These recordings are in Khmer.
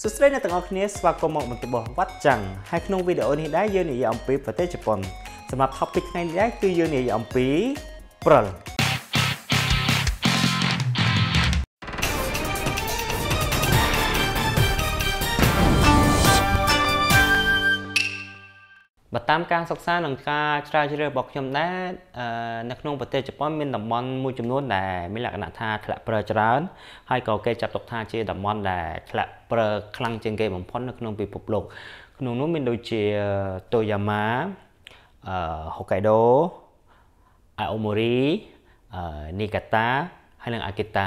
សួស្តីអ្នកទាំងអស់គ្នាស្វាគមន៍មកបន្ទប់របស់វត្តចាំងហើយក្នុងវីដេអូនេះដែរយើងនិយាយអំពីប្រទេសជប៉ុន សម្រាប់ topic ថ្ងៃនេះដែរគឺយើងនិយាយអំពីព្រិលតាមការសិក្សានិងការស្រាវជ្រាវរបស់ខ្ញុំដែរនៅក្នុងប្រទេសជប៉ុន មានតំបន់មួយចំនួនដែលមានលក្ខណៈថាធ្លាក់ប្រើច្រើនហើយក៏គេចាត់ទុកថាជាតំបន់ដែលធ្លាក់ប្រើខ្លាំងជាងគេបំផុតនៅក្នុងពិភពលោកក្នុងនោះមានដូចជាតូយ៉ាម៉ាអឺហូកៃដូអាអូម៉ូរីអឺនីកាតាហើយនិងអាកេតា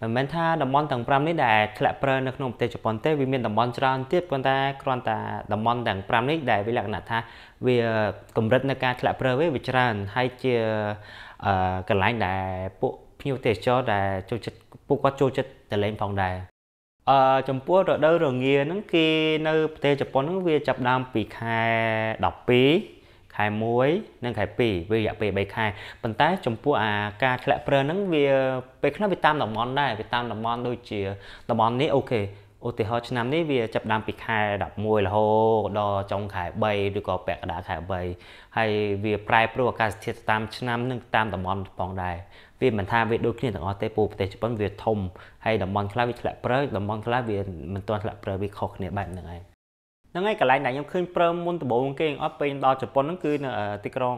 មិនមែនថាតំបន់ទាំង5នេះដែលធ្លាក់ប្រើនៅក្នុងប្រទេសជប៉ុនទេវាមានតំបន់ច្រើនទៀតប៉ុន្តែគ្រាន់តែតំបន់ទាំង5នេះដែលវាលក្ខណៈថា វាកម្រិតនៃការធ្លាក់ប្រើវាច្រើនហើយជាកន្លែងដែល ពួកភ្ញៀវទេសចរដែលចូលចិត្តពួកគាត់ចូលចិត្តទៅលេងផងដែរអឺចំពោះរដូវរងាហ្នឹងគេនៅប្រទេសជប៉ុនហ្នឹងវាចាប់ដើមពីខែ12ខែ1និងខែ2វារយៈពេល3ខែប៉ុន្តែចំពោះអាការធ្លាក់ព្រើហ្នឹងវាពេលខ្លះវាតាមតំបន់ដែរវាតាមតំបន់ដូចជា តំបន់នេះអូខេឧទាហរណ៍ឆ្នាំនេះវាចាប់ដើមពីខែ11រហូតដល់ចុងខែ3ឬក៏ពាក់កណ្ដាលខែ3ហើយវាប្រែប្រួលអាកាសធាតុតាមឆ្នាំនិងតាមតំបន់ផងដែរវាមិនថាវាដូចគ្នាទាំងអស់ទេពូប្រទេសជប៉ុនវាធំហើយតំបន់ខ្លះវាធ្លាក់ប្រើតំបន់ខ្លះវាមិនទាន់ធ្លាក់ប្រើវាខុសគ្នាបែបហ្នឹងឯងហ្នឹងហើយកន្លែងដែលខ្ញុំឃើញព្រមមុនដំបូងគេអត់ពេលដល់ជប៉ុនហ្នឹងគឺនៅទីក្រុង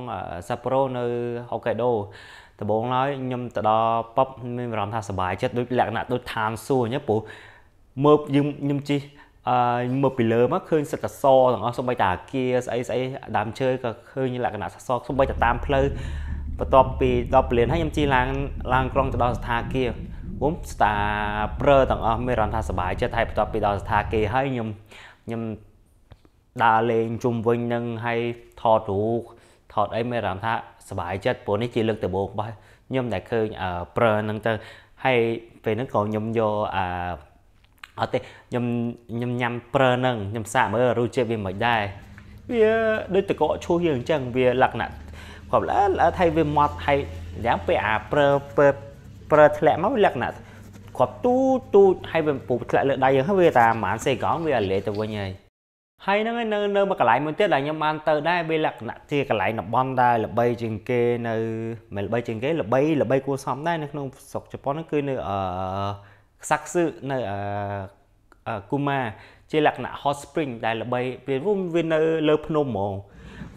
សាប់ប្រូនៅហូកេដូដំបូងឡើយខ្ញុំទៅដល់ប៉បមានអារម្មណ៍ថាសប្បាយចិត្តដូចលក្ខណៈដូចឋានសួគ៌អញ្ចឹងព្រោះមើលយើងខ្ញុំជិះអឺមើលពីលើមកឃើញសឹកតែសទាំងអស់សូម្បីតែអាគារស្អីស្អីដើមឈើក៏ឃើញលក្ខណៈសសសូម្បីតែតាមផ្លូវបន្ទាប់ពី10ពលានហើយខ្ញុំជិះឡើងឡើងក្រុងទៅដល់ស្ថាគារខ្ញុំស្តាប្រើទាំងអស់មានអារម្មណ៍ថាសប្បាយចិត្តហើយបន្ទាប់ពីដល់ស្ថាគារហើយខ្ញុំខ្ញុំដើរលេងជុំវិញនឹងហើយថតរូបថតអីមានអារម្មណ៍ថាសប្បាយចិត្តព្រោះនេះជាលើកដំបូងរបស់ខ្ញុំដែលឃើញប្រើហ្នឹងទៅហើយពេលហ្នឹងក៏ខ្ញុំយកអាអត់ទេខ្ញុំខ្ញុំញ៉ាំប្រើហ្នឹងខ្ញុំសាកមើលរសជាតិវាមិនដែរវាដូចតកកឈូសយើងអញ្ចឹង វាលក្ខណៈគាត់ល្អល្អថៃវាម៉ត់ហើយយ៉ាងពេលអាប្រើប្រើប្រើធ្លាក់មកវាលក្ខណៈគាត់ទូទូហើយវាពុះធ្លាក់លើដៃយើងហើយវាតាប្រហែលសេកងវាលេទៅវិញហើយហើយហ្នឹងឯងនៅនៅមួយកន្លែងមួយទៀតដែលខ្ញុំបានទៅដែរវាលក្ខណៈជាកន្លែងតំបន់ដែរល្បីជាងគេនៅមិនល្បីជាងគេល្បីល្បីគួរសមដែរនៅក្នុងស្រុកជប៉ុនហ្នឹងគឺនៅអឺខ្សាក់ស៊ឺនៅអឺគូម៉ាជាលក្ខណៈ hot spring ដែលល្បីវាវានៅលើភ្នំហ្មង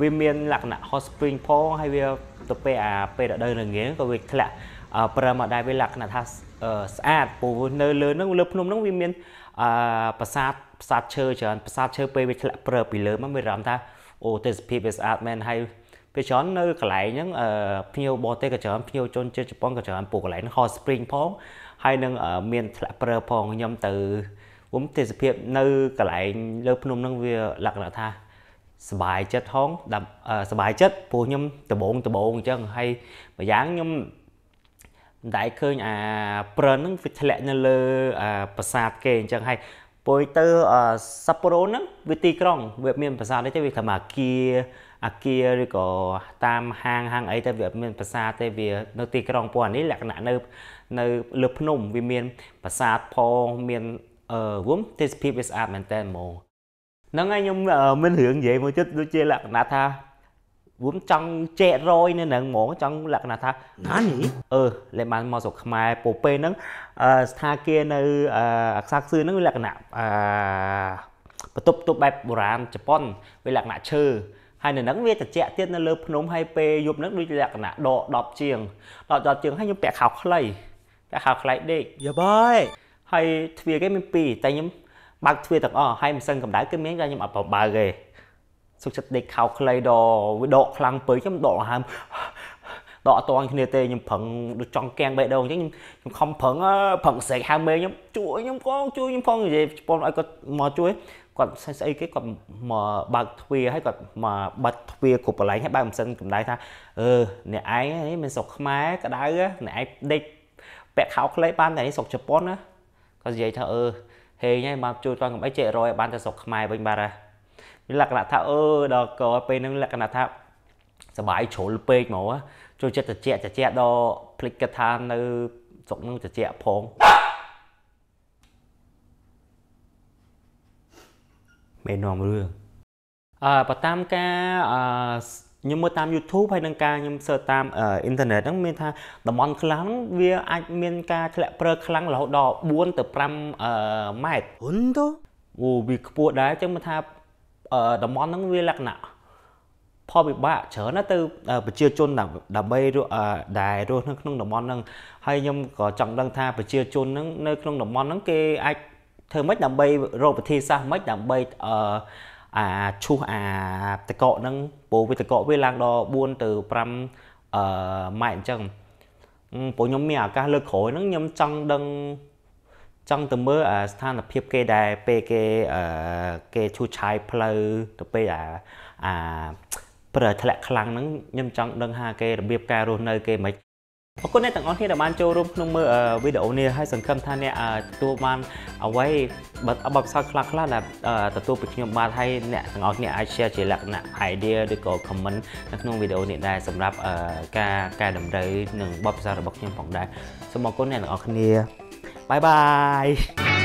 វាមានលក្ខណៈ hot spring ផងហើយវាទៅពេលអាពេលរដូវរងាក៏វាធ្លាក់ប្រើមកដែរវាលក្ខណៈថាស្អាតព្រោះនៅលើនឹងលើភ្នំនឹងវាមានអឺប្រាសាទប្រាសាទឈើច្រើនប្រាសាទឈើពេលវាធ្លាក់ប្រើពីលើមកវារំថាអូទេសភាពវាស្អាតមែនហើយពេលច្រើននៅកន្លែងហ្នឹងអឺភ្ញៀវបរទេសក៏ច្រើនភ្ញៀវជនជាតិជប៉ុនក៏ច្រើនពួកកន្លែងហ្នឹង hot spring ផង ហើយនឹងមានធ្លាក់ប្រើផងខ្ញុំទៅខ្ញុំទេសភាពនៅកន្លែងលើ ភ្នំហ្នឹងវាលក្ខណៈថាសបាយចិត្តហងសបាយចិត្តព្រោះខ្ញុំដបងដបងអញ្ចឹងហើយម្យ៉ាងខ្ញុំមិនដែលឃើញអាព្រិនហ្នឹងវាធ្លាក់នៅលើអាប្រាសាទគេអញ្ចឹងហើយពុយទៅសាប់ប៉ូរ៉ូហ្នឹងវាទីក្រុងវាមានប្រាសាទទេវាធម្មអាគារអាគារឬក៏តាមហាងហាងអីទៅវាមានប្រាសាទទេវានៅទីក្រុងព្រោះអានេះលក្ខណៈនៅនៅលើភ្នំវាមានប្រាសាទផងមានអឺវុំទេសភាពវាស្អាតមែនតើហ្មងហ្នឹងហើយខ្ញុំមានរឿងនិយាយមួយទៀតដូចជាលក្ខណៈថារួមចង់ចែករយនៅនឹងហ្មងចង់លក្ខណៈថាណានេះអឺលេបានមកស្រុកខ្មែរពពេហ្នឹងស្ថាគារនៅអក្សាខ្សឺហ្នឹងវាលក្ខណៈអឺបន្ទប់ទប់បែបបុរាណជប៉ុនវាលក្ខណៈឈើហើយនៅនឹងវាត្រជាក់ទៀតនៅលើភ្នំហើយពេលយប់ហ្នឹងដូចលក្ខណៈដក10ជាងដក10ជាងហើយខ្ញុំពាក់ខោខ្លីពាក់ខោខ្លីដេកយបហើយហើយទ្វារគេមាន2តែខ្ញុំបើកទ្វារទាំងអស់ហើយមិនសឹងកម្ដៅគឺមានតែខ្ញុំអត់បើកទេសុខចិត្តដេកខោខ្លីដកដកខ្លាំងពេកខ្ញុំដកហើមដកអត់តាន់គ្នាទេខ្ញុំប្រឹងដូចចង់កៀងបេះដូងអញ្ចឹងខ្ញុំខំប្រឹងប្រឹងស្រែកហើមមេខ្ញុំជួយខ្ញុំផងជួយខ្ញុំផងនិយាយជប៉ុនឲ្យគាត់មកជួយគាត់ស្អីគេគាត់មកបើកទ្វារឲ្យគាត់មកបិទទ្វារគ្រប់កន្លែងឲ្យបើមិនសិនកម្ដៅថាអឺអ្នកឯងនេះមានស្រុកខ្មែរក្ដៅអ្នកឯងដេកពាក់ខោខ្លីបានតែនេះស្រុកជប៉ុនណាគាត់និយាយថាអឺហេងហើយមកជួយគាត់កំអីចេះរយឲ្យបានតែស្រុកខ្មែរវិញបាទហ៎លក្ខណៈថាអឺដល់ក៏ពេលហ្នឹងលក្ខណៈថាសបាយជ្រុលពេកមកចូលចិត្តត្រជាក់ត្រជាក់ដល់ភ្លេចគិតថានៅស្រុកហ្នឹងត្រជាក់ផងមេនាំរឿងអឺបើតាមការអឺខ្ញុំមើលតាម YouTube ហើយនឹងការខ្ញុំ search តាមអ៊ីនធឺណិតហ្នឹងមានថាតំបន់ខ្លះហ្នឹងវាអាចមានការធ្លាក់ព្រើខ្លាំងរហូតដល់4ទៅ5ម៉ែត្រហ៊ុនទៅអូវាខ្ពស់ដែរអញ្ចឹងមិនថាតំបន់ហ្នឹងវាលក្ខណៈផលវិបាកច្រើនណាស់ទៅប្រជាជនដើម្បីដែលរស់នៅក្នុងតំបន់ហ្នឹងហើយខ្ញុំក៏ចង់ដឹងថាប្រជាជនហ្នឹងនៅក្នុងតំបន់ហ្នឹងគេអាចធ្វើម៉េចដើម្បីរកវិធីសាស្ត្រម៉េចដើម្បីអឺអាឈូសអាតកកហ្នឹងពោវាតកកវាឡើងដល់4ទៅ5អឺម៉ែត្រអញ្ចឹងពួកខ្ញុំមានឱកាសលើកក្រោយហ្នឹងខ្ញុំចង់ដឹងចង់ទៅមើលស្ថានភាពគេដែរពេលគេគេឈូឆាយផ្លូវទៅពេលអាអាព្រឺធ្លាក់ខ្លាំងហ្នឹងខ្ញុំចង់ដឹងថាគេរបៀបការរស់នៅគេមិនអរគុណអ្នកទាំងអស់គ្នាដែលបានចូលរួមក្នុងមើលវីដេអូនេះហើយសង្ឃឹមថាអ្នកទទួលបានអ្វីបើអបអបសោខ្លះខ្លះដែលទទួលពីខ្ញុំបានហើយអ្នកទាំងអស់គ្នាអាច share ជាលក្ខណៈ idea ឬក៏ comment នៅក្នុងវីដេអូនេះដែរសម្រាប់ ការកែតម្រូវនិងបបសាររបស់ខ្ញុំផងដែរសូមអរគុណអ្នកទាំងអស់គ្នា拜拜。